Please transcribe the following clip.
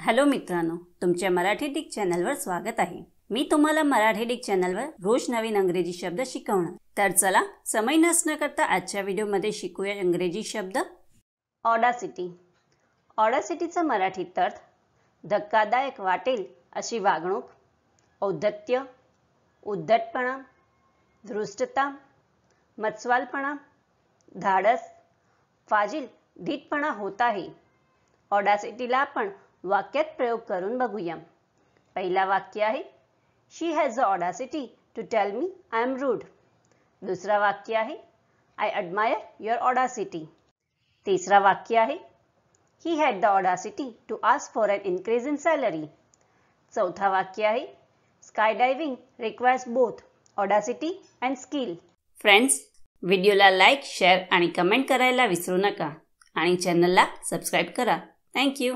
hello मित्रांनो तुमच्या Marathi Dick चॅनलवर स्वागत आहे मी तुम्हाला मराठी डिक चॅनलवर रोज नवीन अंग्रेजी शब्द शिकवणार तर चला समय नसण्याकरता करता आजच्या व्हिडिओमध्ये शिकूया इंग्रजी शब्द ऑडासिटी ऑडासिटीचा मराठी अर्थ धक्कादायक वाटेल अशी वागणूक औद्धत्य उद्धटपणा धृष्टता मत्स्वालपणा धाडस फाजील धीटपणा होत आहे ऑडासिटीला पण वाक्यात प्रयोग करून बघूया पहिला वाक्य आहे she has a audacity to tell me I am rude दुसरा वाक्य आहे आय अडमायर युअर ऑडासिटी तिसरा वाक्य आहे he had the audacity to ask for an increase in salary चौथा वाक्य आहे skydiving requires both audacity and skill friends व्हिडिओला लाईक शेअर आणि कमेंट करायला विसरू नका आणि चॅनलला सबस्क्राईब करा थँक्यू